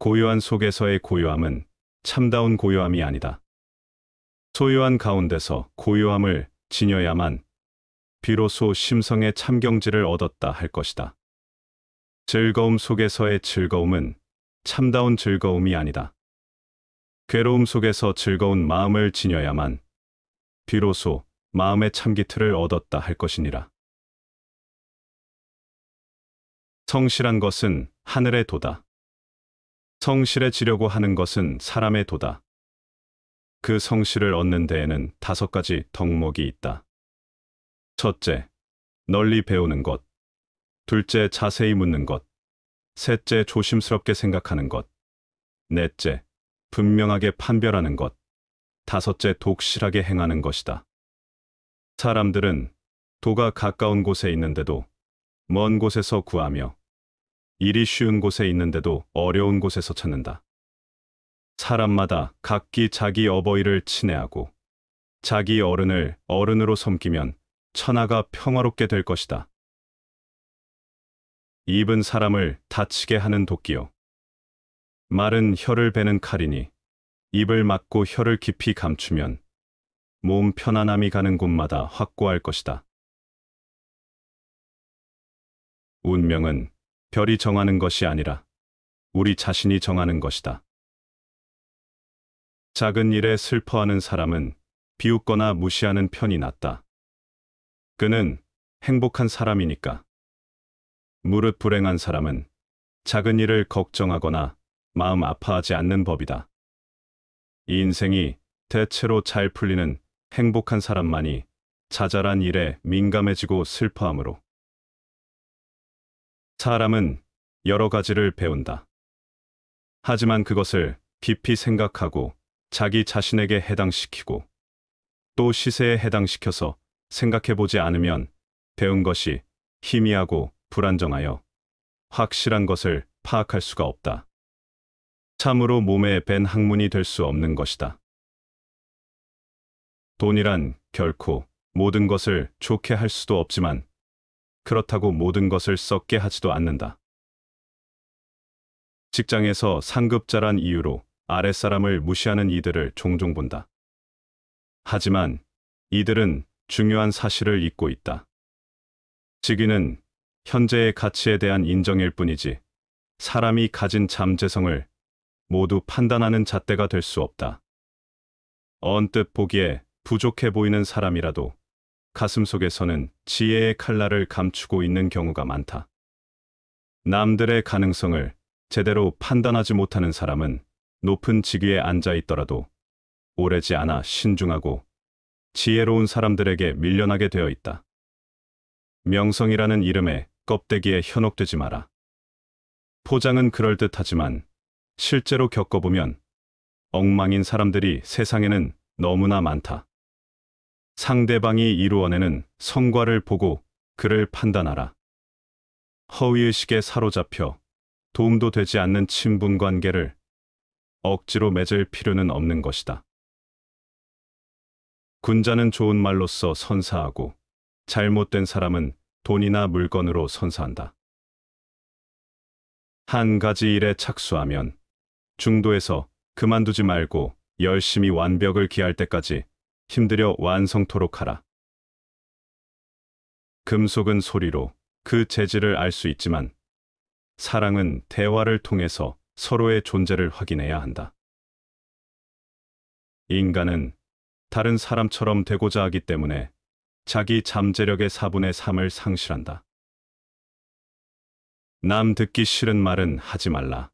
고요한 속에서의 고요함은 참다운 고요함이 아니다. 소요한 가운데서 고요함을 지녀야만 비로소 심성의 참경지를 얻었다 할 것이다. 즐거움 속에서의 즐거움은 참다운 즐거움이 아니다. 괴로움 속에서 즐거운 마음을 지녀야만 비로소 마음의 참기틀을 얻었다 할 것이니라. 성실한 것은 하늘의 도다. 성실해지려고 하는 것은 사람의 도다. 그 성실을 얻는 데에는 다섯 가지 덕목이 있다. 첫째, 널리 배우는 것. 둘째, 자세히 묻는 것. 셋째, 조심스럽게 생각하는 것. 넷째, 분명하게 판별하는 것. 다섯째, 독실하게 행하는 것이다. 사람들은 도가 가까운 곳에 있는데도 먼 곳에서 구하며 일이 쉬운 곳에 있는데도 어려운 곳에서 찾는다. 사람마다 각기 자기 어버이를 친애하고 자기 어른을 어른으로 섬기면 천하가 평화롭게 될 것이다. 입은 사람을 다치게 하는 도끼요. 말은 혀를 베는 칼이니 입을 막고 혀를 깊이 감추면 몸 편안함이 가는 곳마다 확고할 것이다. 운명은 별이 정하는 것이 아니라 우리 자신이 정하는 것이다. 작은 일에 슬퍼하는 사람은 비웃거나 무시하는 편이 낫다. 그는 행복한 사람이니까. 무릇 불행한 사람은 작은 일을 걱정하거나 마음 아파하지 않는 법이다. 이 인생이 대체로 잘 풀리는 행복한 사람만이 자잘한 일에 민감해지고 슬퍼함으로 사람은 여러 가지를 배운다. 하지만 그것을 깊이 생각하고 자기 자신에게 해당시키고 또 시세에 해당시켜서 생각해보지 않으면 배운 것이 희미하고 불안정하여 확실한 것을 파악할 수가 없다. 참으로 몸에 밴 학문이 될 수 없는 것이다. 돈이란 결코 모든 것을 좋게 할 수도 없지만 그렇다고 모든 것을 썩게 하지도 않는다. 직장에서 상급자란 이유로 아랫사람을 무시하는 이들을 종종 본다. 하지만 이들은 중요한 사실을 잊고 있다. 직위는 현재의 가치에 대한 인정일 뿐이지 사람이 가진 잠재성을 모두 판단하는 잣대가 될 수 없다. 언뜻 보기에 부족해 보이는 사람이라도 가슴 속에서는 지혜의 칼날을 감추고 있는 경우가 많다. 남들의 가능성을 제대로 판단하지 못하는 사람은 높은 직위에 앉아 있더라도 오래지 않아 신중하고 지혜로운 사람들에게 밀려나게 되어 있다. 명성이라는 이름에 껍데기에 현혹되지 마라. 포장은 그럴듯하지만 실제로 겪어보면 엉망인 사람들이 세상에는 너무나 많다. 상대방이 이루어내는 성과를 보고 그를 판단하라. 허위의식에 사로잡혀 도움도 되지 않는 친분관계를 억지로 맺을 필요는 없는 것이다. 군자는 좋은 말로써 선사하고 잘못된 사람은 돈이나 물건으로 선사한다. 한 가지 일에 착수하면 중도에서 그만두지 말고 열심히 완벽을 기할 때까지 힘들여 완성토록 하라. 금속은 소리로 그 재질을 알 수 있지만 사랑은 대화를 통해서 서로의 존재를 확인해야 한다. 인간은 다른 사람처럼 되고자 하기 때문에 자기 잠재력의 4분의 3을 상실한다. 남 듣기 싫은 말은 하지 말라.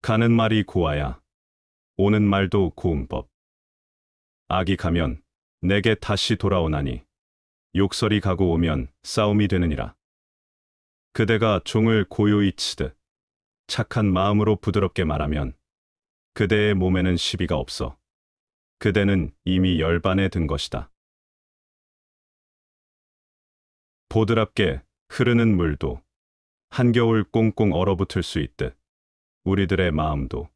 가는 말이 고와야 오는 말도 고운법. 악이 가면 내게 다시 돌아오나니 욕설이 가고 오면 싸움이 되느니라. 그대가 종을 고요히 치듯 착한 마음으로 부드럽게 말하면 그대의 몸에는 시비가 없어. 그대는 이미 열반에 든 것이다. 보드랍게 흐르는 물도 한겨울 꽁꽁 얼어붙을 수 있듯 우리들의 마음도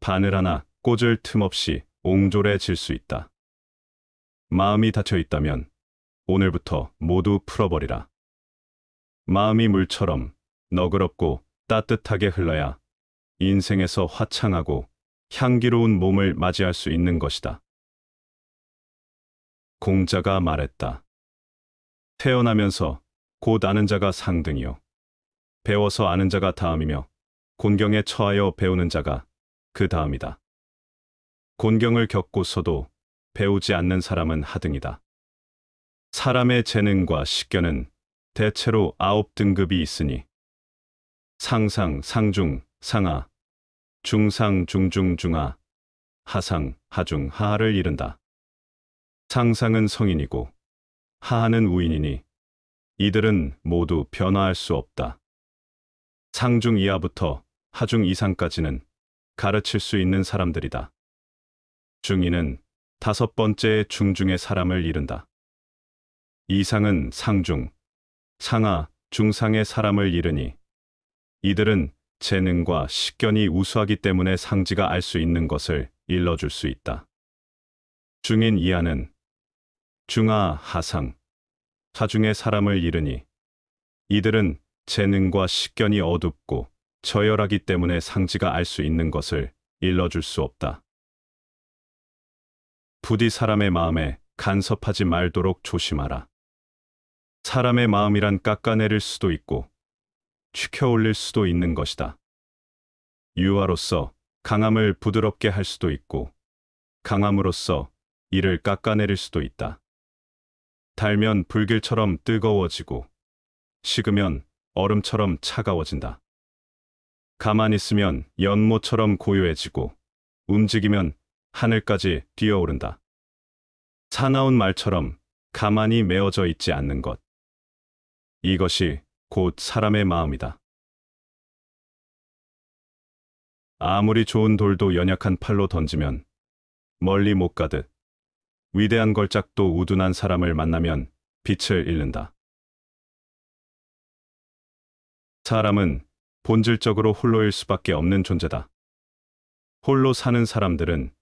바늘 하나 꽂을 틈 없이 옹졸해질 수 있다. 마음이 닫혀 있다면 오늘부터 모두 풀어버리라. 마음이 물처럼 너그럽고 따뜻하게 흘러야 인생에서 화창하고 향기로운 몸을 맞이할 수 있는 것이다. 공자가 말했다. 태어나면서 곧 아는 자가 상등이요. 배워서 아는 자가 다음이며 곤경에 처하여 배우는 자가 그 다음이다. 곤경을 겪고서도 배우지 않는 사람은 하등이다. 사람의 재능과 식견은 대체로 아홉 등급이 있으니 상상, 상중, 상하, 중상, 중중, 중하, 하상, 하중, 하하를 이른다. 상상은 성인이고 하하는 우인이니 이들은 모두 변화할 수 없다. 상중 이하부터 하중 이상까지는 가르칠 수 있는 사람들이다. 중이는 다섯 번째 중중의 사람을 이른다. 이상은 상중, 상하, 중상의 사람을 이르니 이들은 재능과 식견이 우수하기 때문에 상지가 알 수 있는 것을 일러줄 수 있다. 중인 이하는 중하, 하상, 사중의 사람을 이르니 이들은 재능과 식견이 어둡고 저열하기 때문에 상지가 알 수 있는 것을 일러줄 수 없다. 부디 사람의 마음에 간섭하지 말도록 조심하라. 사람의 마음이란 깎아내릴 수도 있고 치켜 올릴 수도 있는 것이다. 유아로서 강함을 부드럽게 할 수도 있고 강함으로써 이를 깎아내릴 수도 있다. 달면 불길처럼 뜨거워지고 식으면 얼음처럼 차가워진다. 가만히 있으면 연못처럼 고요해지고 움직이면 하늘까지 뛰어오른다. 사나운 말처럼 가만히 메어져 있지 않는 것. 이것이 곧 사람의 마음이다. 아무리 좋은 돌도 연약한 팔로 던지면 멀리 못 가듯 위대한 걸작도 우둔한 사람을 만나면 빛을 잃는다. 사람은 본질적으로 홀로일 수밖에 없는 존재다. 홀로 사는 사람들은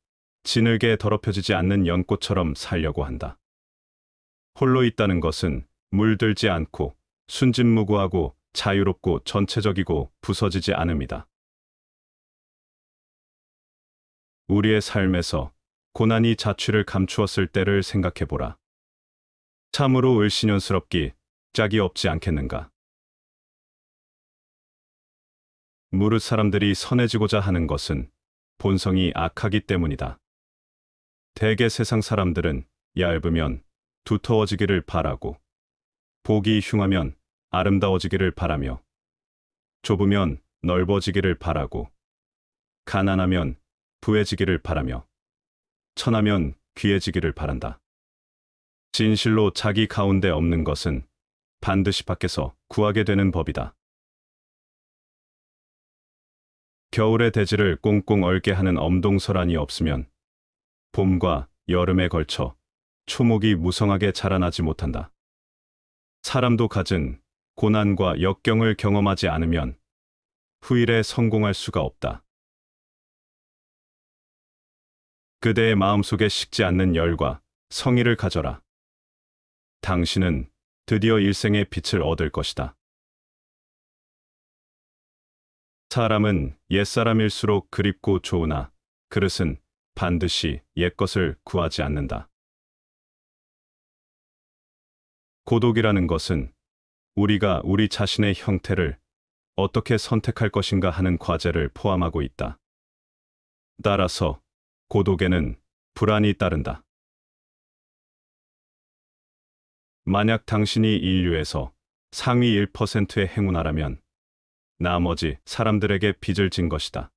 진흙에 더럽혀지지 않는 연꽃처럼 살려고 한다. 홀로 있다는 것은 물들지 않고 순진무구하고 자유롭고 전체적이고 부서지지 않음이다. 우리의 삶에서 고난이 자취를 감추었을 때를 생각해보라. 참으로 을신연스럽기 짝이 없지 않겠는가. 무릇 사람들이 선해지고자 하는 것은 본성이 악하기 때문이다. 대개 세상 사람들은 얇으면 두터워지기를 바라고 복이 흉하면 아름다워지기를 바라며 좁으면 넓어지기를 바라고 가난하면 부해지기를 바라며 천하면 귀해지기를 바란다. 진실로 자기 가운데 없는 것은 반드시 밖에서 구하게 되는 법이다. 겨울의 대지를 꽁꽁 얼게 하는 엄동설안이 없으면 봄과 여름에 걸쳐 초목이 무성하게 자라나지 못한다. 사람도 가진 고난과 역경을 경험하지 않으면 후일에 성공할 수가 없다. 그대의 마음속에 식지 않는 열과 성의를 가져라. 당신은 드디어 일생의 빛을 얻을 것이다. 사람은 옛사람일수록 그립고 좋으나 그릇은 반드시 옛것을 구하지 않는다. 고독이라는 것은 우리가 우리 자신의 형태를 어떻게 선택할 것인가 하는 과제를 포함하고 있다. 따라서 고독에는 불안이 따른다. 만약 당신이 인류에서 상위 1%의 행운아라면 나머지 사람들에게 빚을 진 것이다.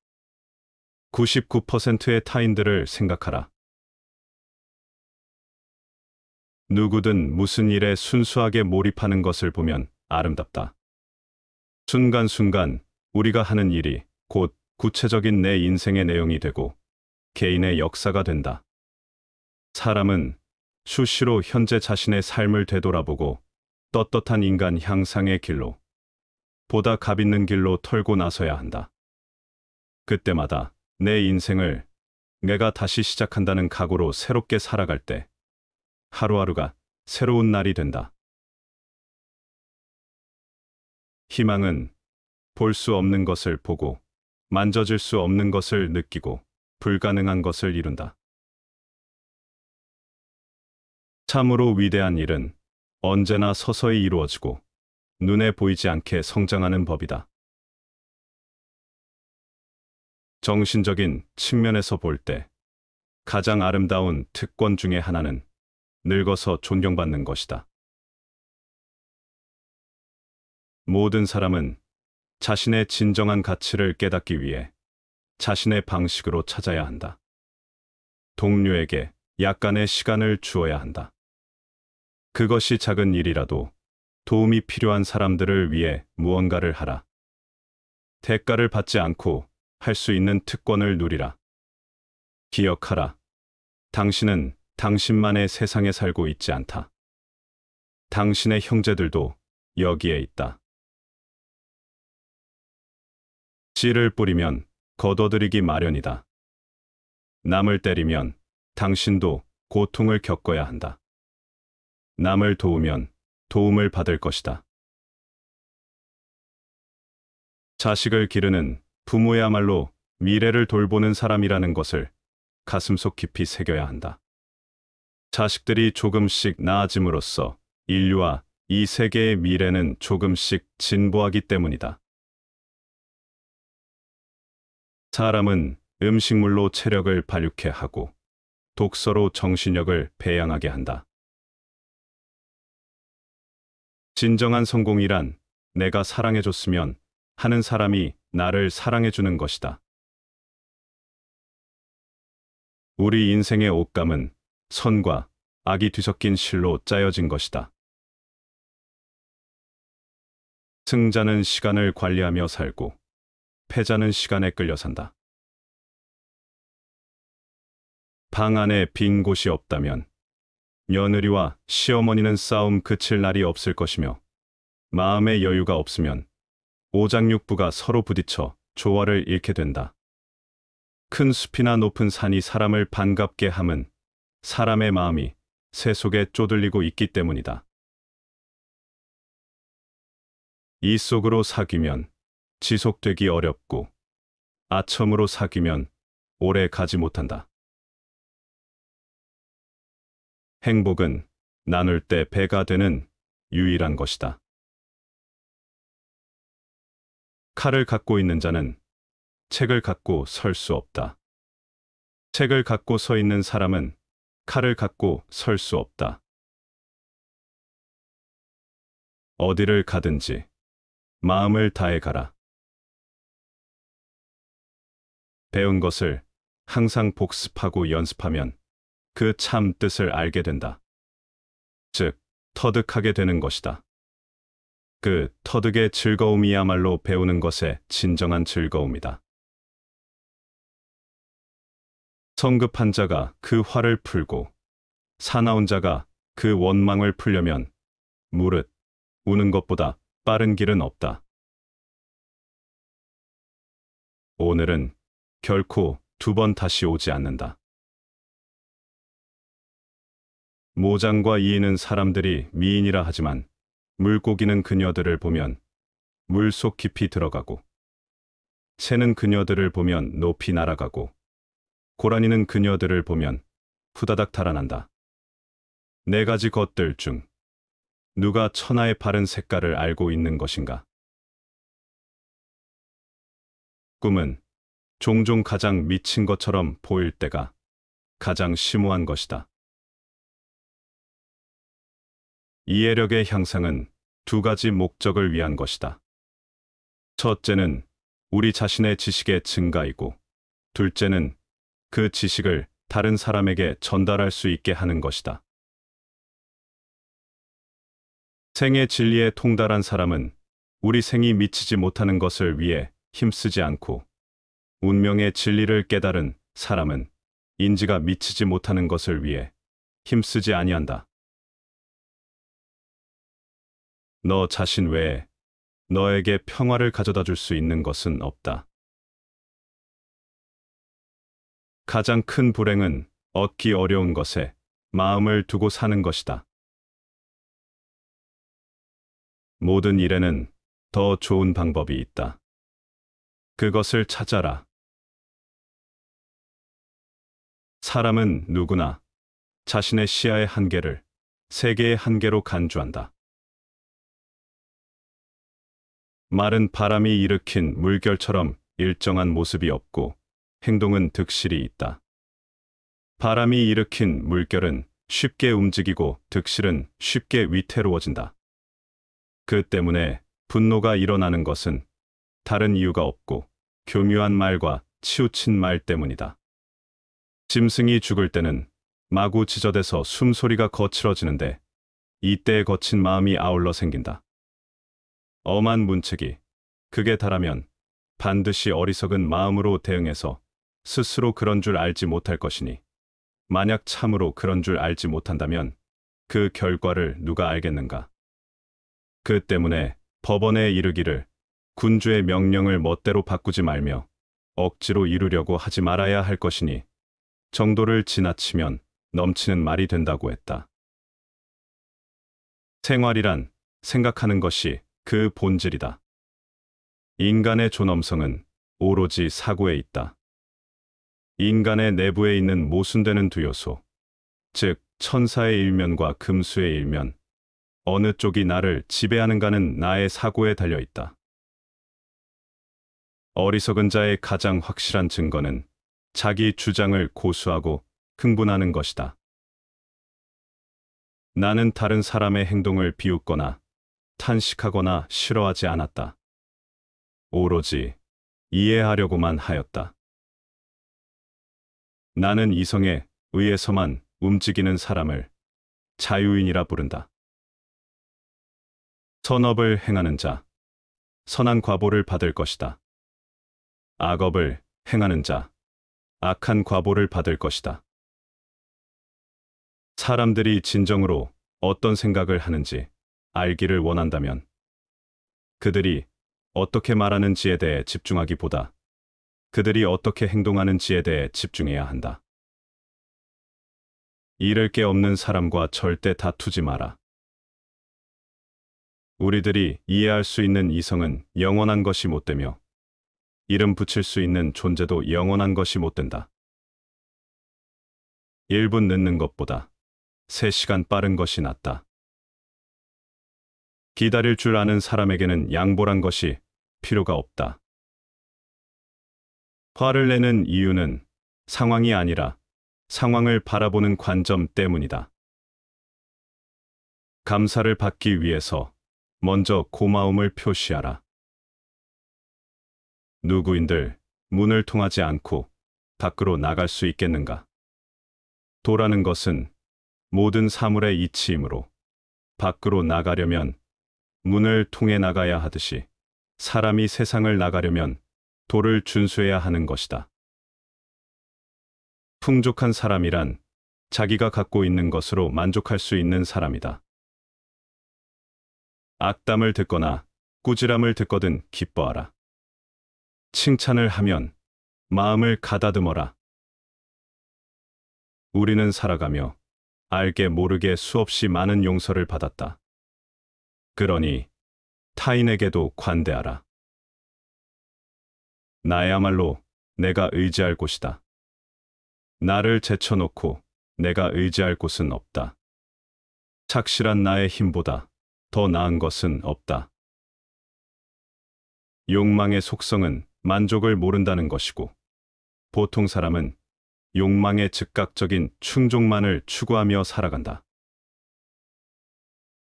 99%의 타인들을 생각하라. 누구든 무슨 일에 순수하게 몰입하는 것을 보면 아름답다. 순간순간 우리가 하는 일이 곧 구체적인 내 인생의 내용이 되고 개인의 역사가 된다. 사람은 수시로 현재 자신의 삶을 되돌아보고 떳떳한 인간 향상의 길로 보다 값있는 길로 털고 나서야 한다. 그때마다 내 인생을 내가 다시 시작한다는 각오로 새롭게 살아갈 때 하루하루가 새로운 날이 된다. 희망은 볼 수 없는 것을 보고 만져질 수 없는 것을 느끼고 불가능한 것을 이룬다. 참으로 위대한 일은 언제나 서서히 이루어지고 눈에 보이지 않게 성장하는 법이다. 정신적인 측면에서 볼 때 가장 아름다운 특권 중의 하나는 늙어서 존경받는 것이다. 모든 사람은 자신의 진정한 가치를 깨닫기 위해 자신의 방식으로 찾아야 한다. 동료에게 약간의 시간을 주어야 한다. 그것이 작은 일이라도 도움이 필요한 사람들을 위해 무언가를 하라. 대가를 받지 않고 할수 있는 특권을 누리라. 기억하라. 당신은 당신만의 세상에 살고 있지 않다. 당신의 형제들도 여기에 있다. 씨를 뿌리면 거둬들이기 마련이다. 남을 때리면 당신도 고통을 겪어야 한다. 남을 도우면 도움을 받을 것이다. 자식을 기르는 부모야말로 미래를 돌보는 사람이라는 것을 가슴속 깊이 새겨야 한다. 자식들이 조금씩 나아짐으로써 인류와 이 세계의 미래는 조금씩 진보하기 때문이다. 사람은 음식물로 체력을 발육해 하고 독서로 정신력을 배양하게 한다. 진정한 성공이란 내가 사랑해줬으면 하는 사람이 나를 사랑해 주는 것이다. 우리 인생의 옷감은 선과 악이 뒤섞인 실로 짜여진 것이다. 승자는 시간을 관리하며 살고 패자는 시간에 끌려 산다. 방 안에 빈 곳이 없다면 며느리와 시어머니는 싸움 그칠 날이 없을 것이며 마음의 여유가 없으면 오장육부가 서로 부딪혀 조화를 잃게 된다. 큰 숲이나 높은 산이 사람을 반갑게 함은 사람의 마음이 새 속에 쪼들리고 있기 때문이다. 이 속으로 사귀면 지속되기 어렵고 아첨으로 사귀면 오래 가지 못한다. 행복은 나눌 때 배가 되는 유일한 것이다. 칼을 갖고 있는 자는 책을 갖고 설 수 없다. 책을 갖고 서 있는 사람은 칼을 갖고 설 수 없다. 어디를 가든지 마음을 다해 가라. 배운 것을 항상 복습하고 연습하면 그 참 뜻을 알게 된다. 즉, 터득하게 되는 것이다. 그 터득의 즐거움이야말로 배우는 것에 진정한 즐거움이다. 성급한 자가 그 화를 풀고 사나운 자가 그 원망을 풀려면 무릇 우는 것보다 빠른 길은 없다. 오늘은 결코 두 번 다시 오지 않는다. 모장과 이인은 사람들이 미인이라 하지만 물고기는 그녀들을 보면 물 속 깊이 들어가고 새는 그녀들을 보면 높이 날아가고 고라니는 그녀들을 보면 후다닥 달아난다. 네 가지 것들 중 누가 천하의 바른 색깔을 알고 있는 것인가? 꿈은 종종 가장 미친 것처럼 보일 때가 가장 심오한 것이다. 이해력의 향상은 두 가지 목적을 위한 것이다. 첫째는 우리 자신의 지식의 증가이고 둘째는 그 지식을 다른 사람에게 전달할 수 있게 하는 것이다. 생의 진리에 통달한 사람은 우리 생이 미치지 못하는 것을 위해 힘쓰지 않고 운명의 진리를 깨달은 사람은 인지가 미치지 못하는 것을 위해 힘쓰지 아니한다. 너 자신 외에 너에게 평화를 가져다 줄 수 있는 것은 없다. 가장 큰 불행은 얻기 어려운 것에 마음을 두고 사는 것이다. 모든 일에는 더 좋은 방법이 있다. 그것을 찾아라. 사람은 누구나 자신의 시야의 한계를 세계의 한계로 간주한다. 말은 바람이 일으킨 물결처럼 일정한 모습이 없고 행동은 득실이 있다. 바람이 일으킨 물결은 쉽게 움직이고 득실은 쉽게 위태로워진다. 그 때문에 분노가 일어나는 것은 다른 이유가 없고 교묘한 말과 치우친 말 때문이다. 짐승이 죽을 때는 마구 지저대서 숨소리가 거칠어지는데 이때에 거친 마음이 아울러 생긴다. 엄한 문책이 그게 다라면 반드시 어리석은 마음으로 대응해서 스스로 그런 줄 알지 못할 것이니 만약 참으로 그런 줄 알지 못한다면 그 결과를 누가 알겠는가. 그 때문에 법원에 이르기를 군주의 명령을 멋대로 바꾸지 말며 억지로 이루려고 하지 말아야 할 것이니 정도를 지나치면 넘치는 말이 된다고 했다. 생활이란 생각하는 것이 그 본질이다. 인간의 존엄성은 오로지 사고에 있다. 인간의 내부에 있는 모순되는 두 요소, 즉 천사의 일면과 금수의 일면, 어느 쪽이 나를 지배하는가는 나의 사고에 달려 있다. 어리석은 자의 가장 확실한 증거는 자기 주장을 고수하고 흥분하는 것이다. 나는 다른 사람의 행동을 비웃거나 탄식하거나 싫어하지 않았다. 오로지 이해하려고만 하였다. 나는 이성에 의해서만 움직이는 사람을 자유인이라 부른다. 선업을 행하는 자, 선한 과보를 받을 것이다. 악업을 행하는 자, 악한 과보를 받을 것이다. 사람들이 진정으로 어떤 생각을 하는지 알기를 원한다면 그들이 어떻게 말하는지에 대해 집중하기보다 그들이 어떻게 행동하는지에 대해 집중해야 한다. 잃을 게 없는 사람과 절대 다투지 마라. 우리들이 이해할 수 있는 이성은 영원한 것이 못 되며 이름 붙일 수 있는 존재도 영원한 것이 못 된다. 1분 늦는 것보다 3시간 빠른 것이 낫다. 기다릴 줄 아는 사람에게는 양보란 것이 필요가 없다. 화를 내는 이유는 상황이 아니라 상황을 바라보는 관점 때문이다. 감사를 받기 위해서 먼저 고마움을 표시하라. 누구인들 문을 통하지 않고 밖으로 나갈 수 있겠는가? 도라는 것은 모든 사물의 이치이므로 밖으로 나가려면 문을 통해 나가야 하듯이 사람이 세상을 나가려면 도를 준수해야 하는 것이다. 풍족한 사람이란 자기가 갖고 있는 것으로 만족할 수 있는 사람이다. 악담을 듣거나 꾸지람을 듣거든 기뻐하라. 칭찬을 하면 마음을 가다듬어라. 우리는 살아가며 알게 모르게 수없이 많은 용서를 받았다. 그러니 타인에게도 관대하라. 나야말로 내가 의지할 곳이다. 나를 제쳐놓고 내가 의지할 곳은 없다. 착실한 나의 힘보다 더 나은 것은 없다. 욕망의 속성은 만족을 모른다는 것이고 보통 사람은 욕망의 즉각적인 충족만을 추구하며 살아간다.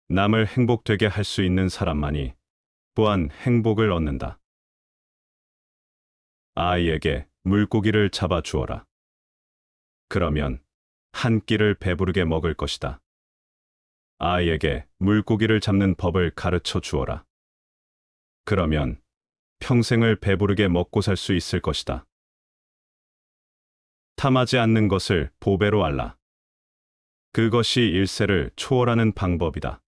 남을 행복되게 할 수 있는 사람만이 또한 행복을 얻는다. 아이에게 물고기를 잡아 주어라. 그러면 한 끼를 배부르게 먹을 것이다. 아이에게 물고기를 잡는 법을 가르쳐 주어라. 그러면 평생을 배부르게 먹고 살 수 있을 것이다. 탐하지 않는 것을 보배로 알라. 그것이 일세를 초월하는 방법이다.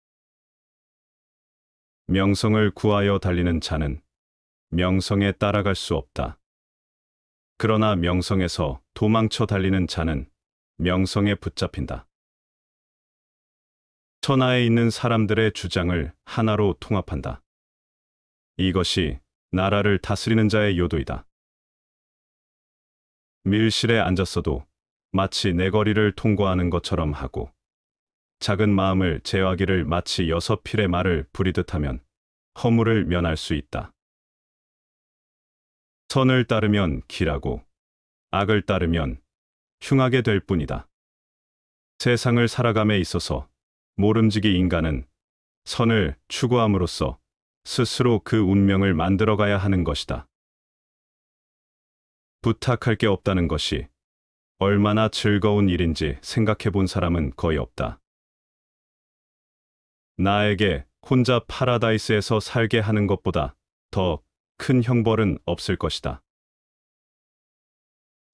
명성을 구하여 달리는 자는 명성에 따라갈 수 없다. 그러나 명성에서 도망쳐 달리는 자는 명성에 붙잡힌다. 천하에 있는 사람들의 주장을 하나로 통합한다. 이것이 나라를 다스리는 자의 요도이다. 밀실에 앉았어도 마치 내 거리를 통과하는 것처럼 하고 작은 마음을 제하기를 마치 여섯 필의 말을 부리듯 하면 허물을 면할 수 있다. 선을 따르면 길하고 악을 따르면 흉하게 될 뿐이다. 세상을 살아감에 있어서 모름지기 인간은 선을 추구함으로써 스스로 그 운명을 만들어가야 하는 것이다. 부탁할 게 없다는 것이 얼마나 즐거운 일인지 생각해 본 사람은 거의 없다. 나에게 혼자 파라다이스에서 살게 하는 것보다 더 큰 형벌은 없을 것이다.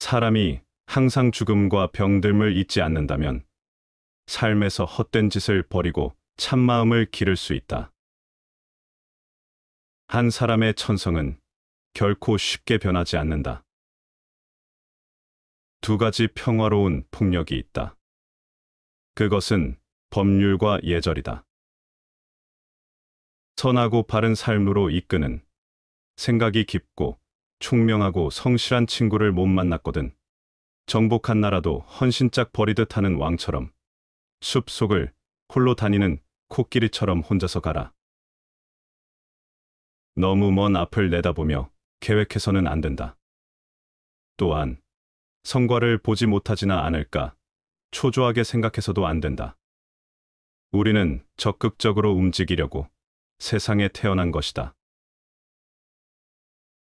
사람이 항상 죽음과 병듦을 잊지 않는다면 삶에서 헛된 짓을 버리고 참마음을 기를 수 있다. 한 사람의 천성은 결코 쉽게 변하지 않는다. 두 가지 평화로운 폭력이 있다. 그것은 법률과 예절이다. 선하고 바른 삶으로 이끄는 생각이 깊고 총명하고 성실한 친구를 못 만났거든. 정복한 나라도 헌신짝 버리듯 하는 왕처럼 숲속을 홀로 다니는 코끼리처럼 혼자서 가라. 너무 먼 앞을 내다보며 계획해서는 안 된다. 또한 성과를 보지 못하지나 않을까 초조하게 생각해서도 안 된다. 우리는 적극적으로 움직이려고 세상에 태어난 것이다.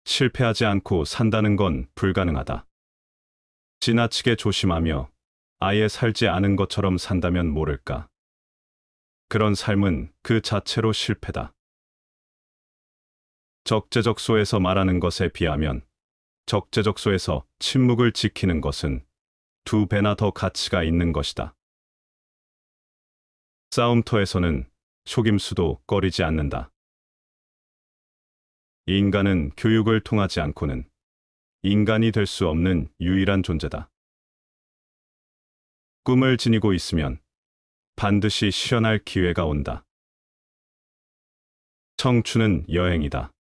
실패하지 않고 산다는 건 불가능하다. 지나치게 조심하며 아예 살지 않은 것처럼 산다면 모를까. 그런 삶은 그 자체로 실패다. 적재적소에서 말하는 것에 비하면 적재적소에서 침묵을 지키는 것은 두 배나 더 가치가 있는 것이다. 싸움터에서는 속임수도 꺼리지 않는다. 인간은 교육을 통하지 않고는 인간이 될 수 없는 유일한 존재다. 꿈을 지니고 있으면 반드시 실현할 기회가 온다. 청춘은 여행이다.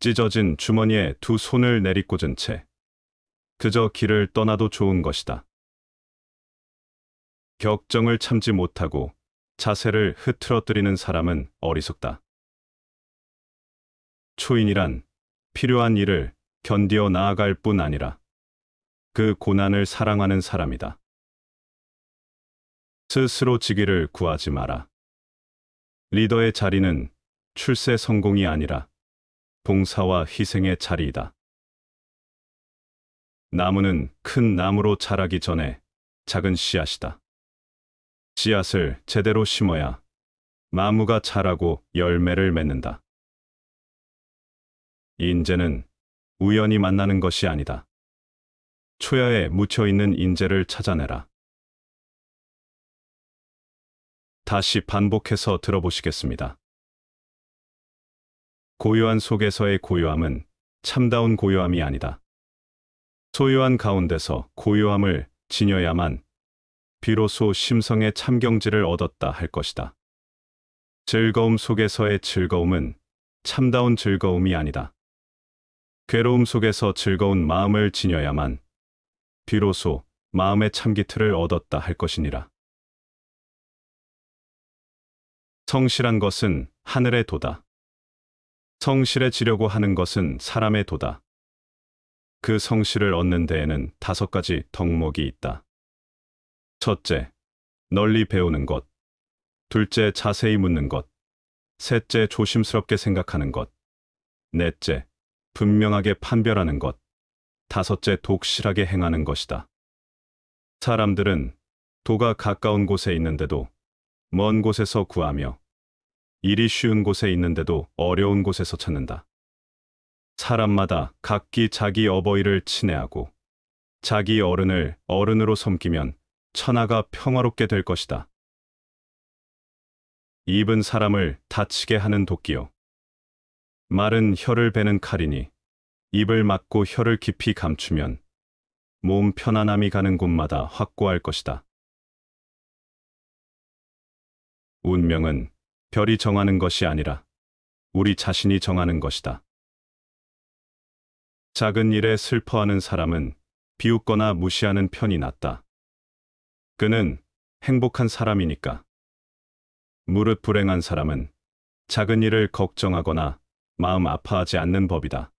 찢어진 주머니에 두 손을 내리꽂은 채 그저 길을 떠나도 좋은 것이다. 격정을 참지 못하고 자세를 흐트러뜨리는 사람은 어리석다. 초인이란 필요한 일을 견디어 나아갈 뿐 아니라 그 고난을 사랑하는 사람이다. 스스로 지기를 구하지 마라. 리더의 자리는 출세 성공이 아니라 봉사와 희생의 자리이다. 나무는 큰 나무로 자라기 전에 작은 씨앗이다. 씨앗을 제대로 심어야 마무가 자라고 열매를 맺는다. 인재는 우연히 만나는 것이 아니다. 초야에 묻혀있는 인재를 찾아내라. 다시 반복해서 들어보시겠습니다. 고요한 속에서의 고요함은 참다운 고요함이 아니다. 소요한 가운데서 고요함을 지녀야만 비로소 심성의 참경지를 얻었다 할 것이다. 즐거움 속에서의 즐거움은 참다운 즐거움이 아니다. 괴로움 속에서 즐거운 마음을 지녀야만 비로소 마음의 참기틀을 얻었다 할 것이니라. 성실한 것은 하늘의 도다. 성실해지려고 하는 것은 사람의 도다. 그 성실을 얻는 데에는 다섯 가지 덕목이 있다. 첫째, 널리 배우는 것. 둘째, 자세히 묻는 것. 셋째, 조심스럽게 생각하는 것. 넷째, 분명하게 판별하는 것. 다섯째, 독실하게 행하는 것이다. 사람들은 도가 가까운 곳에 있는데도 먼 곳에서 구하며 일이 쉬운 곳에 있는데도 어려운 곳에서 찾는다. 사람마다 각기 자기 어버이를 친애하고 자기 어른을 어른으로 섬기면 천하가 평화롭게 될 것이다. 입은 사람을 다치게 하는 도끼요. 말은 혀를 베는 칼이니 입을 막고 혀를 깊이 감추면 몸 편안함이 가는 곳마다 확고할 것이다. 운명은 별이 정하는 것이 아니라 우리 자신이 정하는 것이다. 작은 일에 슬퍼하는 사람은 비웃거나 무시하는 편이 낫다. 그는 행복한 사람이니까. 무릇 불행한 사람은 작은 일을 걱정하거나 마음 아파하지 않는 법이다.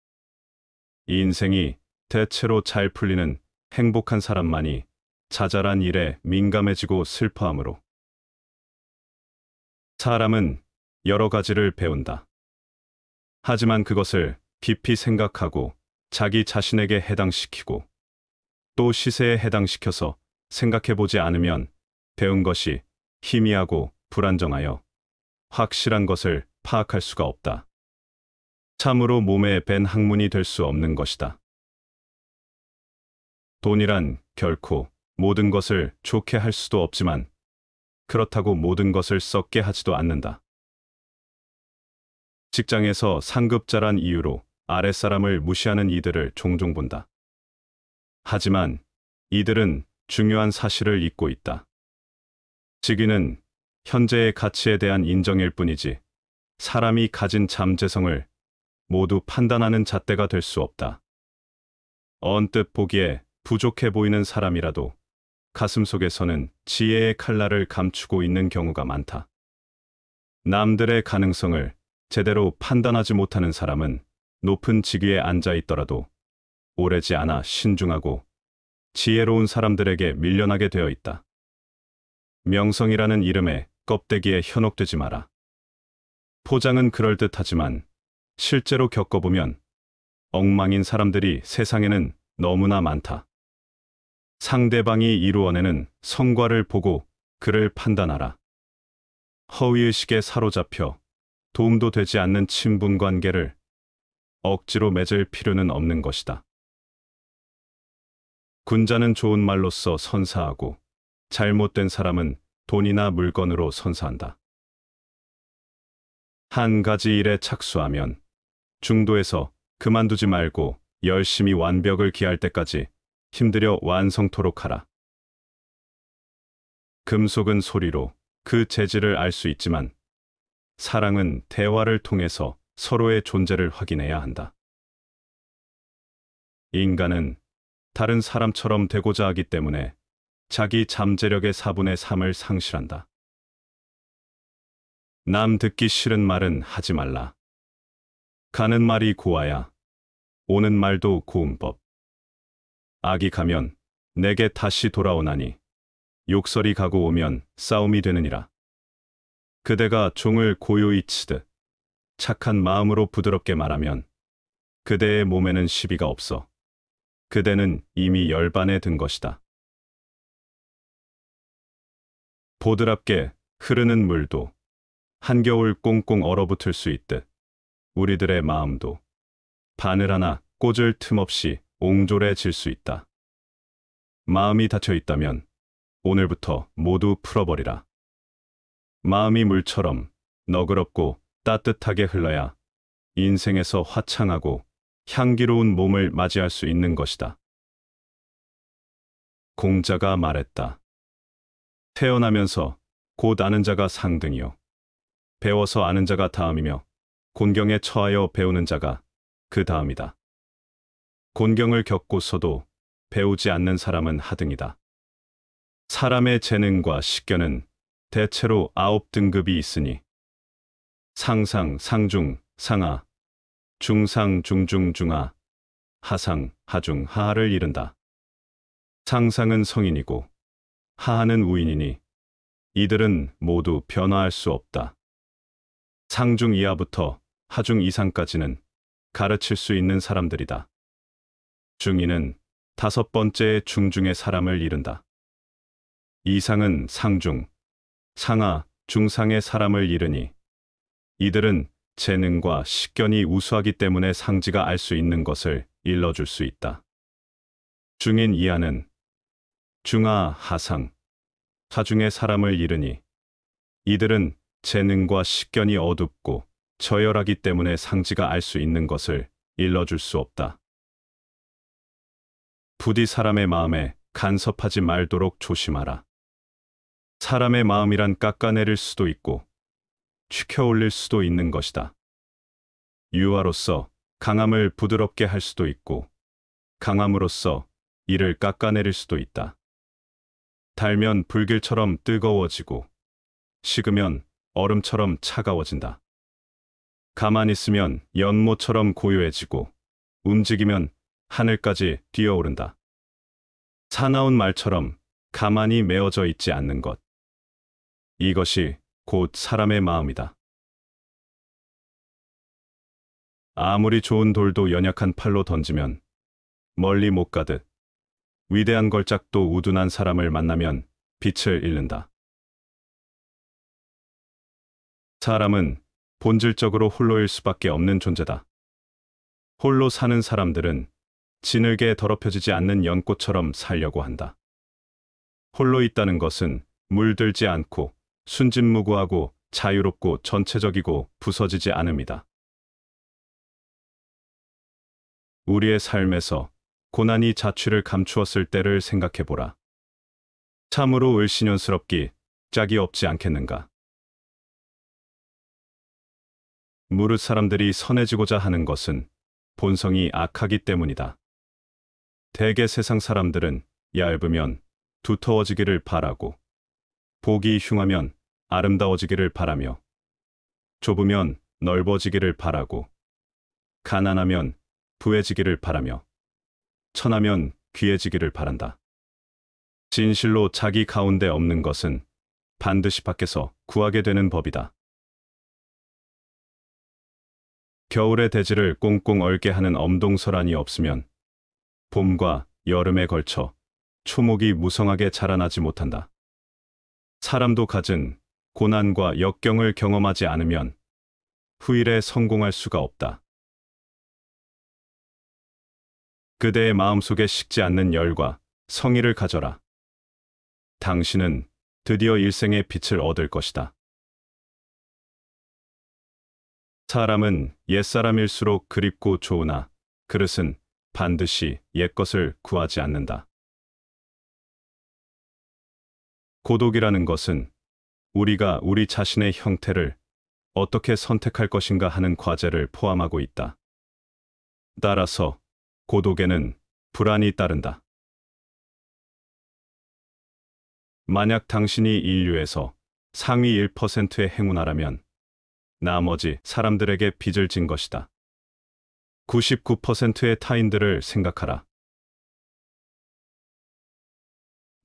인생이 대체로 잘 풀리는 행복한 사람만이 자잘한 일에 민감해지고 슬퍼하므로 사람은 여러 가지를 배운다. 하지만 그것을 깊이 생각하고 자기 자신에게 해당시키고 또 시세에 해당시켜서 생각해보지 않으면 배운 것이 희미하고 불안정하여 확실한 것을 파악할 수가 없다. 참으로 몸에 밴 학문이 될 수 없는 것이다. 돈이란 결코 모든 것을 좋게 할 수도 없지만 그렇다고 모든 것을 썩게 하지도 않는다. 직장에서 상급자란 이유로 아랫사람을 무시하는 이들을 종종 본다. 하지만 이들은 중요한 사실을 잊고 있다. 직위는 현재의 가치에 대한 인정일 뿐이지 사람이 가진 잠재성을 모두 판단하는 잣대가 될 수 없다. 언뜻 보기에 부족해 보이는 사람이라도 가슴속에서는 지혜의 칼날을 감추고 있는 경우가 많다. 남들의 가능성을 제대로 판단하지 못하는 사람은 높은 직위에 앉아 있더라도 오래지 않아 신중하고 지혜로운 사람들에게 밀려나게 되어 있다. 명성이라는 이름에 껍데기에 현혹되지 마라. 포장은 그럴듯하지만 실제로 겪어보면 엉망인 사람들이 세상에는 너무나 많다. 상대방이 이루어내는 성과를 보고 그를 판단하라. 허위의식에 사로잡혀 도움도 되지 않는 친분관계를 억지로 맺을 필요는 없는 것이다. 군자는 좋은 말로써 선사하고 잘못된 사람은 돈이나 물건으로 선사한다. 한 가지 일에 착수하면 중도에서 그만두지 말고 열심히 완벽을 기할 때까지 힘들여 완성토록 하라. 금속은 소리로 그 재질을 알 수 있지만 사랑은 대화를 통해서 서로의 존재를 확인해야 한다. 인간은 다른 사람처럼 되고자 하기 때문에 자기 잠재력의 4분의 3을 상실한다. 남 듣기 싫은 말은 하지 말라. 가는 말이 고와야 오는 말도 고운법. 악이 가면 내게 다시 돌아오나니 욕설이 가고 오면 싸움이 되느니라. 그대가 종을 고요히 치듯 착한 마음으로 부드럽게 말하면 그대의 몸에는 시비가 없어 그대는 이미 열반에 든 것이다. 보드랍게 흐르는 물도 한겨울 꽁꽁 얼어붙을 수 있듯 우리들의 마음도 바늘 하나 꽂을 틈 없이 옹졸해질 수 있다. 마음이 닫혀 있다면 오늘부터 모두 풀어버리라. 마음이 물처럼 너그럽고 따뜻하게 흘러야 인생에서 화창하고 향기로운 몸을 맞이할 수 있는 것이다. 공자가 말했다. 태어나면서 곧 아는 자가 상등이요. 배워서 아는 자가 다음이며 곤경에 처하여 배우는 자가 그 다음이다. 곤경을 겪고서도 배우지 않는 사람은 하등이다. 사람의 재능과 식견은 대체로 아홉 등급이 있으니 상상, 상중, 상하, 중상, 중중, 중하, 하상, 하중, 하하를 이른다. 상상은 성인이고 하하는 우인이니 이들은 모두 변화할 수 없다. 상중 이하부터 하중 이상까지는 가르칠 수 있는 사람들이다. 중인은 다섯 번째 중중의 사람을 이른다. 이상은 상중, 상하, 중상의 사람을 이르니 이들은 재능과 식견이 우수하기 때문에 상지가 알 수 있는 것을 일러줄 수 있다. 중인 이하는 중하 하상 하중의 사람을 이르니 이들은 재능과 식견이 어둡고 저열하기 때문에 상지가 알 수 있는 것을 일러줄 수 없다. 부디 사람의 마음에 간섭하지 말도록 조심하라. 사람의 마음이란 깎아내릴 수도 있고 치켜올릴 수도 있는 것이다. 유화로서 강함을 부드럽게 할 수도 있고 강함으로써 이를 깎아내릴 수도 있다. 달면 불길처럼 뜨거워지고 식으면 얼음처럼 차가워진다. 가만히 있으면 연못처럼 고요해지고 움직이면 하늘까지 뛰어오른다. 사나운 말처럼 가만히 메어져 있지 않는 것. 이것이 곧 사람의 마음이다. 아무리 좋은 돌도 연약한 팔로 던지면 멀리 못 가듯 위대한 걸작도 우둔한 사람을 만나면 빛을 잃는다. 사람은 본질적으로 홀로일 수밖에 없는 존재다. 홀로 사는 사람들은 진흙에 더럽혀지지 않는 연꽃처럼 살려고 한다. 홀로 있다는 것은 물들지 않고 순진무구하고 자유롭고 전체적이고 부서지지 않음이다. 우리의 삶에서 고난이 자취를 감추었을 때를 생각해보라. 참으로 을신연스럽기 짝이 없지 않겠는가. 무릇 사람들이 선해지고자 하는 것은 본성이 악하기 때문이다. 대개 세상 사람들은 얇으면 두터워지기를 바라고 복이 흉하면 아름다워지기를 바라며 좁으면 넓어지기를 바라고 가난하면 부해지기를 바라며 천하면 귀해지기를 바란다. 진실로 자기 가운데 없는 것은 반드시 밖에서 구하게 되는 법이다. 겨울의 대지를 꽁꽁 얼게 하는 엄동설안이 없으면 봄과 여름에 걸쳐 초목이 무성하게 자라나지 못한다. 사람도 가진 고난과 역경을 경험하지 않으면 후일에 성공할 수가 없다. 그대의 마음속에 식지 않는 열과 성의를 가져라. 당신은 드디어 일생의 빛을 얻을 것이다. 사람은 옛사람일수록 그립고 좋으나 그릇은 반드시 옛것을 구하지 않는다. 고독이라는 것은 우리가 우리 자신의 형태를 어떻게 선택할 것인가 하는 과제를 포함하고 있다. 따라서 고독에는 불안이 따른다. 만약 당신이 인류에서 상위 1%의 행운아라면 나머지 사람들에게 빚을 진 것이다. 99%의 타인들을 생각하라.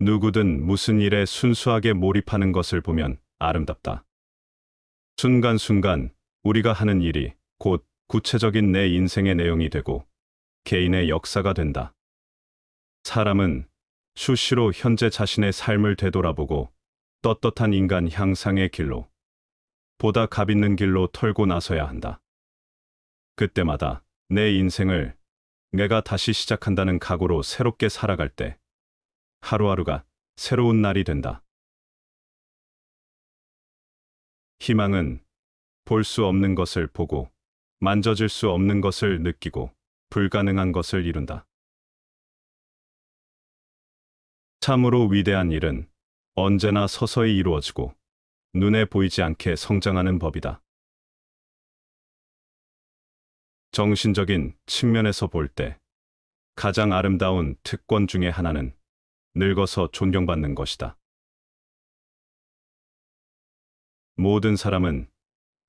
누구든 무슨 일에 순수하게 몰입하는 것을 보면 아름답다. 순간순간 우리가 하는 일이 곧 구체적인 내 인생의 내용이 되고 개인의 역사가 된다. 사람은 수시로 현재 자신의 삶을 되돌아보고 떳떳한 인간 향상의 길로 보다 값있는 길로 털고 나서야 한다. 그때마다 내 인생을 내가 다시 시작한다는 각오로 새롭게 살아갈 때 하루하루가 새로운 날이 된다. 희망은 볼 수 없는 것을 보고 만져질 수 없는 것을 느끼고 불가능한 것을 이룬다. 참으로 위대한 일은 언제나 서서히 이루어지고 눈에 보이지 않게 성장하는 법이다. 정신적인 측면에서 볼 때 가장 아름다운 특권 중의 하나는 늙어서 존경받는 것이다. 모든 사람은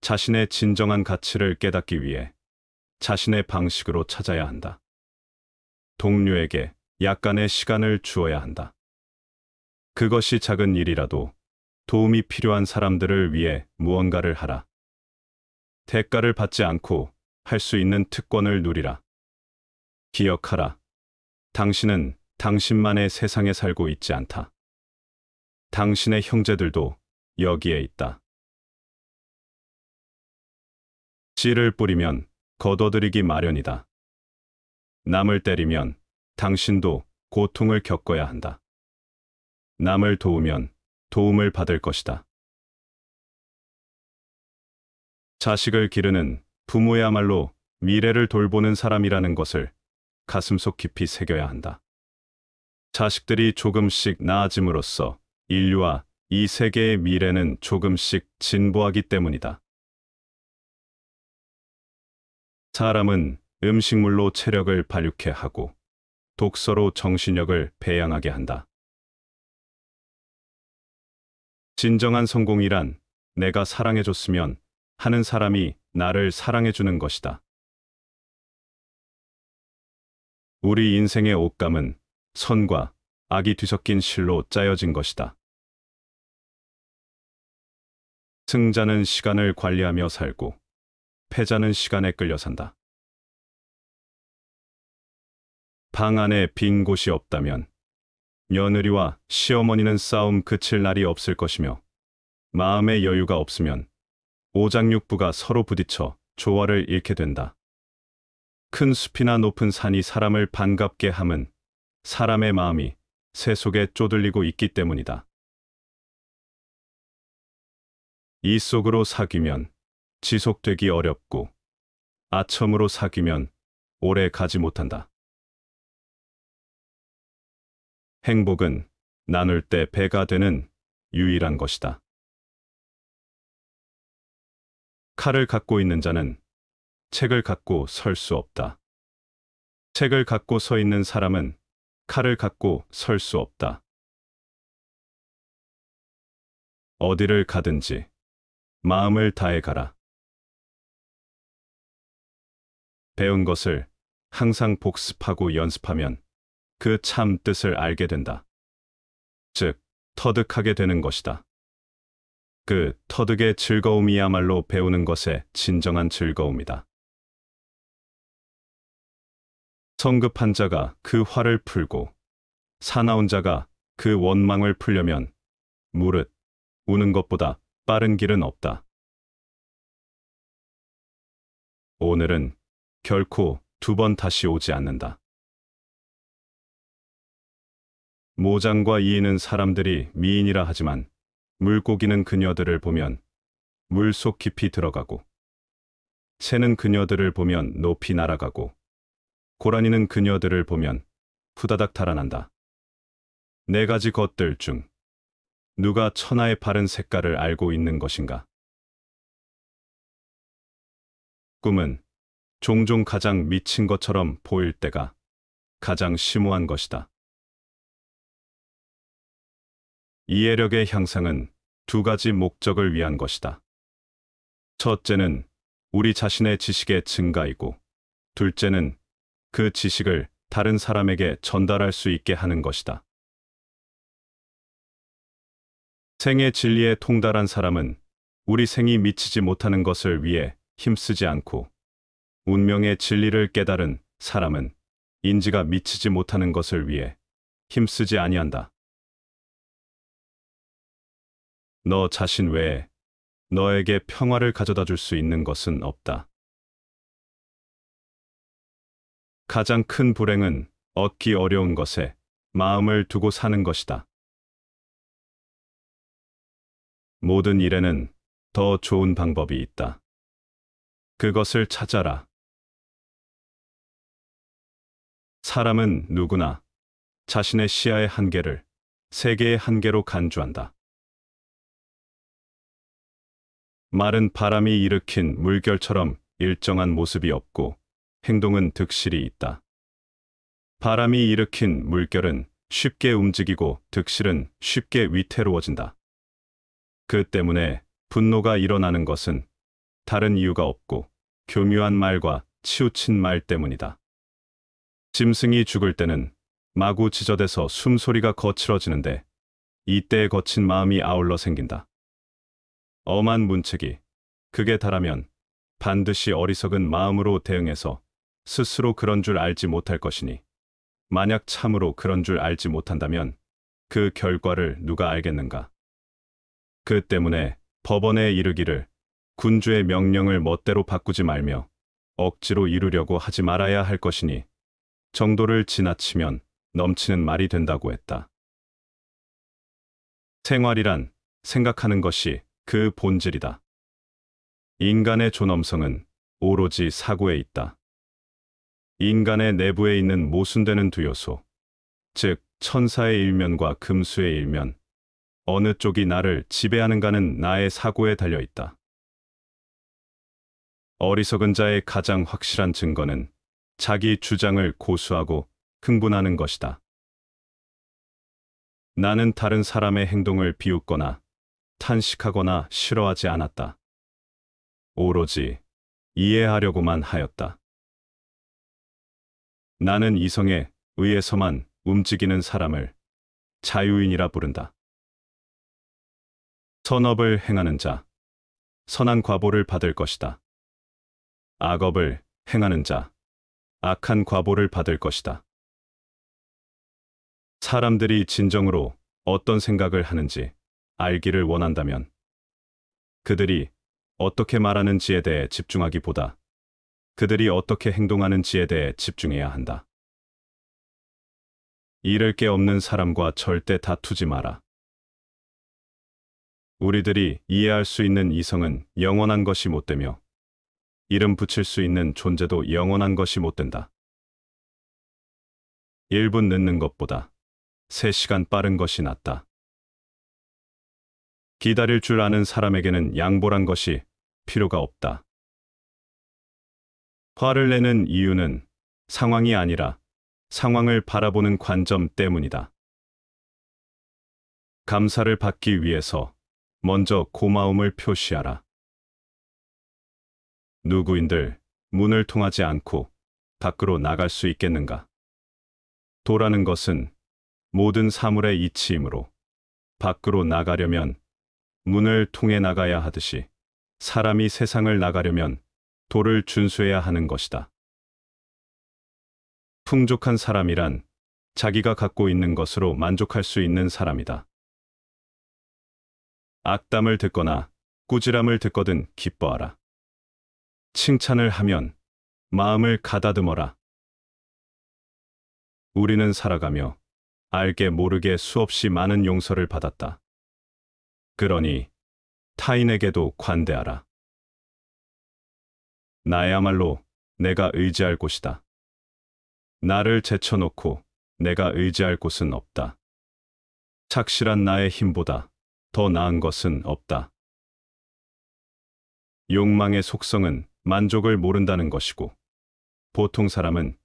자신의 진정한 가치를 깨닫기 위해 자신의 방식으로 찾아야 한다. 동료에게 약간의 시간을 주어야 한다. 그것이 작은 일이라도 도움이 필요한 사람들을 위해 무언가를 하라. 대가를 받지 않고 할 수 있는 특권을 누리라. 기억하라. 당신은 당신만의 세상에 살고 있지 않다. 당신의 형제들도 여기에 있다. 씨를 뿌리면 거둬들이기 마련이다. 남을 때리면 당신도 고통을 겪어야 한다. 남을 도우면 도움을 받을 것이다. 자식을 기르는 부모야말로 미래를 돌보는 사람이라는 것을 가슴속 깊이 새겨야 한다. 자식들이 조금씩 나아짐으로써 인류와 이 세계의 미래는 조금씩 진보하기 때문이다. 사람은 음식물로 체력을 발육해 하고 독서로 정신력을 배양하게 한다. 진정한 성공이란 내가 사랑해줬으면 하는 사람이 나를 사랑해주는 것이다. 우리 인생의 옷감은 선과 악이 뒤섞인 실로 짜여진 것이다. 승자는 시간을 관리하며 살고 패자는 시간에 끌려 산다. 방 안에 빈 곳이 없다면 며느리와 시어머니는 싸움 그칠 날이 없을 것이며 마음의 여유가 없으면 오장육부가 서로 부딪혀 조화를 잃게 된다. 큰 숲이나 높은 산이 사람을 반갑게 함은 사람의 마음이 새 속에 쪼들리고 있기 때문이다. 이 속으로 사귀면 지속되기 어렵고 아첨으로 사귀면 오래 가지 못한다. 행복은 나눌 때 배가 되는 유일한 것이다. 칼을 갖고 있는 자는 책을 갖고 설 수 없다. 책을 갖고 서 있는 사람은 칼을 갖고 설 수 없다. 어디를 가든지 마음을 다해 가라. 배운 것을 항상 복습하고 연습하면 그 참 뜻을 알게 된다. 즉, 터득하게 되는 것이다. 그 터득의 즐거움이야말로 배우는 것의 진정한 즐거움이다. 성급한 자가 그 화를 풀고 사나운 자가 그 원망을 풀려면 무릇 우는 것보다 빠른 길은 없다. 오늘은 결코 두 번 다시 오지 않는다. 모장과 이인은 사람들이 미인이라 하지만 물고기는 그녀들을 보면 물속 깊이 들어가고 새는 그녀들을 보면 높이 날아가고 고라니는 그녀들을 보면 후다닥 달아난다. 네 가지 것들 중 누가 천하의 바른 색깔을 알고 있는 것인가? 꿈은 종종 가장 미친 것처럼 보일 때가 가장 심오한 것이다. 이해력의 향상은 두 가지 목적을 위한 것이다. 첫째는 우리 자신의 지식의 증가이고 둘째는 그 지식을 다른 사람에게 전달할 수 있게 하는 것이다. 생의 진리에 통달한 사람은 우리 생이 미치지 못하는 것을 위해 힘쓰지 않고 운명의 진리를 깨달은 사람은 인지가 미치지 못하는 것을 위해 힘쓰지 아니한다. 너 자신 외에 너에게 평화를 가져다 줄 수 있는 것은 없다. 가장 큰 불행은 얻기 어려운 것에 마음을 두고 사는 것이다. 모든 일에는 더 좋은 방법이 있다. 그것을 찾아라. 사람은 누구나 자신의 시야의 한계를 세계의 한계로 간주한다. 말은 바람이 일으킨 물결처럼 일정한 모습이 없고 행동은 득실이 있다. 바람이 일으킨 물결은 쉽게 움직이고 득실은 쉽게 위태로워진다. 그 때문에 분노가 일어나는 것은 다른 이유가 없고 교묘한 말과 치우친 말 때문이다. 짐승이 죽을 때는 마구 지저대서 숨소리가 거칠어지는데 이때의 거친 마음이 아울러 생긴다. 엄한 문책이 극에 달하면 반드시 어리석은 마음으로 대응해서 스스로 그런 줄 알지 못할 것이니 만약 참으로 그런 줄 알지 못한다면 그 결과를 누가 알겠는가. 그 때문에 법원에 이르기를 군주의 명령을 멋대로 바꾸지 말며 억지로 이루려고 하지 말아야 할 것이니 정도를 지나치면 넘치는 말이 된다고 했다. 생활이란 생각하는 것이 그 본질이다. 인간의 존엄성은 오로지 사고에 있다. 인간의 내부에 있는 모순되는 두 요소, 즉 천사의 일면과 금수의 일면, 어느 쪽이 나를 지배하는가는 나의 사고에 달려있다. 어리석은 자의 가장 확실한 증거는 자기 주장을 고수하고 흥분하는 것이다. 나는 다른 사람의 행동을 비웃거나 탄식하거나 싫어하지 않았다. 오로지 이해하려고만 하였다. 나는 이성에 의해서만 움직이는 사람을 자유인이라 부른다. 선업을 행하는 자, 선한 과보를 받을 것이다. 악업을 행하는 자, 악한 과보를 받을 것이다. 사람들이 진정으로 어떤 생각을 하는지 알기를 원한다면 그들이 어떻게 말하는지에 대해 집중하기보다 그들이 어떻게 행동하는지에 대해 집중해야 한다. 잃을 게 없는 사람과 절대 다투지 마라. 우리들이 이해할 수 있는 이성은 영원한 것이 못되며 이름 붙일 수 있는 존재도 영원한 것이 못 된다. 1분 늦는 것보다 3시간 빠른 것이 낫다. 기다릴 줄 아는 사람에게는 양보란 것이 필요가 없다. 화를 내는 이유는 상황이 아니라 상황을 바라보는 관점 때문이다. 감사를 받기 위해서 먼저 고마움을 표시하라. 누구인들 문을 통하지 않고 밖으로 나갈 수 있겠는가? 도라는 것은 모든 사물의 이치이므로 밖으로 나가려면 문을 통해 나가야 하듯이 사람이 세상을 나가려면 도를 준수해야 하는 것이다. 풍족한 사람이란 자기가 갖고 있는 것으로 만족할 수 있는 사람이다. 악담을 듣거나 꾸지람을 듣거든 기뻐하라. 칭찬을 하면 마음을 가다듬어라. 우리는 살아가며 알게 모르게 수없이 많은 용서를 받았다. 그러니 타인에게도 관대하라. 나야말로 내가 의지할 곳이다. 나를 제쳐놓고 내가 의지할 곳은 없다. 착실한 나의 힘보다 더 나은 것은 없다. 욕망의 속성은 만족을 모른다는 것이고 보통 사람은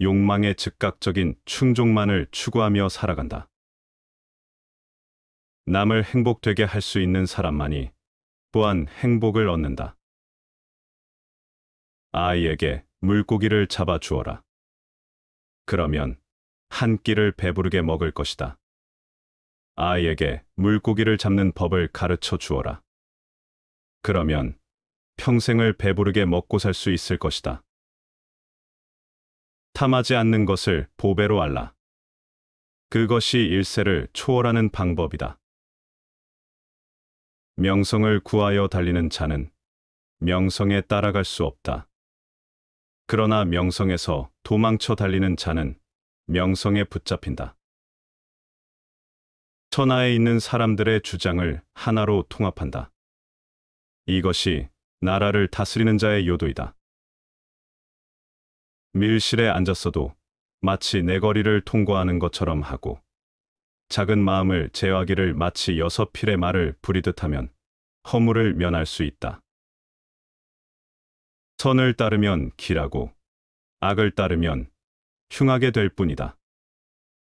욕망의 즉각적인 충족만을 추구하며 살아간다. 남을 행복되게 할 수 있는 사람만이 또한 행복을 얻는다. 아이에게 물고기를 잡아 주어라. 그러면 한 끼를 배부르게 먹을 것이다. 아이에게 물고기를 잡는 법을 가르쳐 주어라. 그러면 평생을 배부르게 먹고 살 수 있을 것이다. 탐하지 않는 것을 보배로 알라. 그것이 일세를 초월하는 방법이다. 명성을 구하여 달리는 자는 명성에 따라갈 수 없다. 그러나 명성에서 도망쳐 달리는 자는 명성에 붙잡힌다. 천하에 있는 사람들의 주장을 하나로 통합한다. 이것이 나라를 다스리는 자의 요도이다. 밀실에 앉았어도 마치 내 거리를 통과하는 것처럼 하고 작은 마음을 제하기를 마치 여섯 필의 말을 부리듯 하면 허물을 면할 수 있다. 선을 따르면 길하고 악을 따르면 흉하게 될 뿐이다.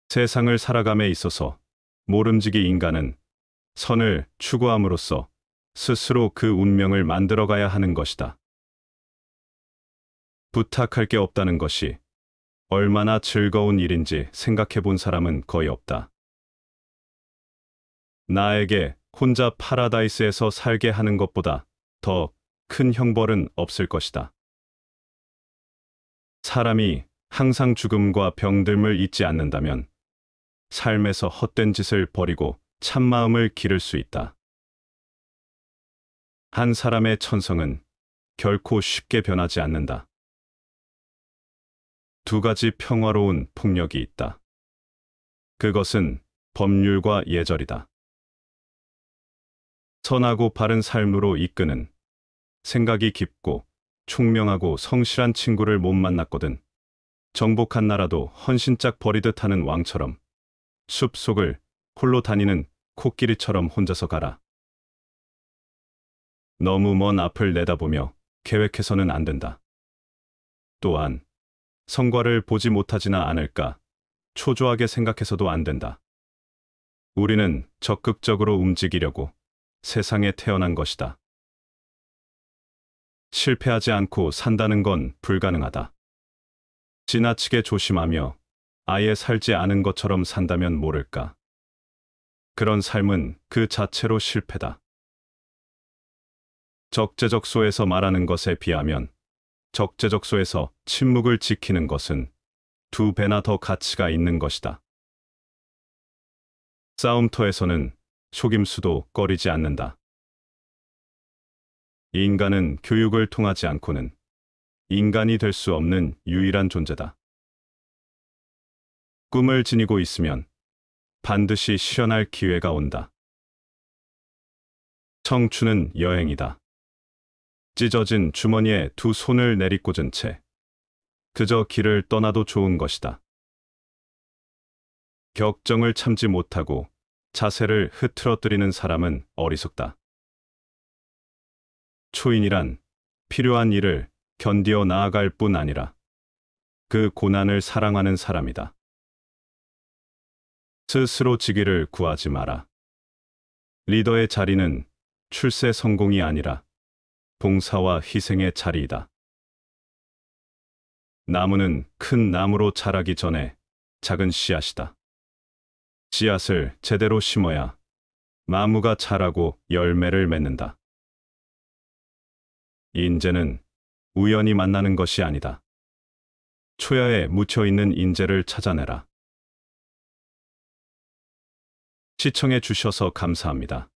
세상을 살아감에 있어서 모름지기 인간은 선을 추구함으로써 스스로 그 운명을 만들어가야 하는 것이다. 부탁할 게 없다는 것이 얼마나 즐거운 일인지 생각해 본 사람은 거의 없다. 나에게 혼자 파라다이스에서 살게 하는 것보다 더 큰 형벌은 없을 것이다. 사람이 항상 죽음과 병듦을 잊지 않는다면 삶에서 헛된 짓을 버리고 참마음을 기를 수 있다. 한 사람의 천성은 결코 쉽게 변하지 않는다. 두 가지 평화로운 폭력이 있다. 그것은 법률과 예절이다. 선하고 바른 삶으로 이끄는 생각이 깊고 총명하고 성실한 친구를 못 만났거든. 정복한 나라도 헌신짝 버리듯 하는 왕처럼 숲속을 홀로 다니는 코끼리처럼 혼자서 가라. 너무 먼 앞을 내다보며 계획해서는 안 된다. 또한 성과를 보지 못하지나 않을까 초조하게 생각해서도 안 된다. 우리는 적극적으로 움직이려고 세상에 태어난 것이다. 실패하지 않고 산다는 건 불가능하다. 지나치게 조심하며 아예 살지 않은 것처럼 산다면 모를까. 그런 삶은 그 자체로 실패다. 적재적소에서 말하는 것에 비하면 적재적소에서 침묵을 지키는 것은 두 배나 더 가치가 있는 것이다. 싸움터에서는 속임수도 꺼리지 않는다. 인간은 교육을 통하지 않고는 인간이 될 수 없는 유일한 존재다. 꿈을 지니고 있으면 반드시 실현할 기회가 온다. 청춘은 여행이다. 찢어진 주머니에 두 손을 내리꽂은 채 그저 길을 떠나도 좋은 것이다. 격정을 참지 못하고 자세를 흐트러뜨리는 사람은 어리석다. 초인이란 필요한 일을 견디어 나아갈 뿐 아니라 그 고난을 사랑하는 사람이다. 스스로 지기를 구하지 마라. 리더의 자리는 출세 성공이 아니라 봉사와 희생의 자리이다. 나무는 큰 나무로 자라기 전에 작은 씨앗이다. 씨앗을 제대로 심어야 나무가 자라고 열매를 맺는다. 인재는 우연히 만나는 것이 아니다. 초야에 묻혀있는 인재를 찾아내라. 시청해 주셔서 감사합니다.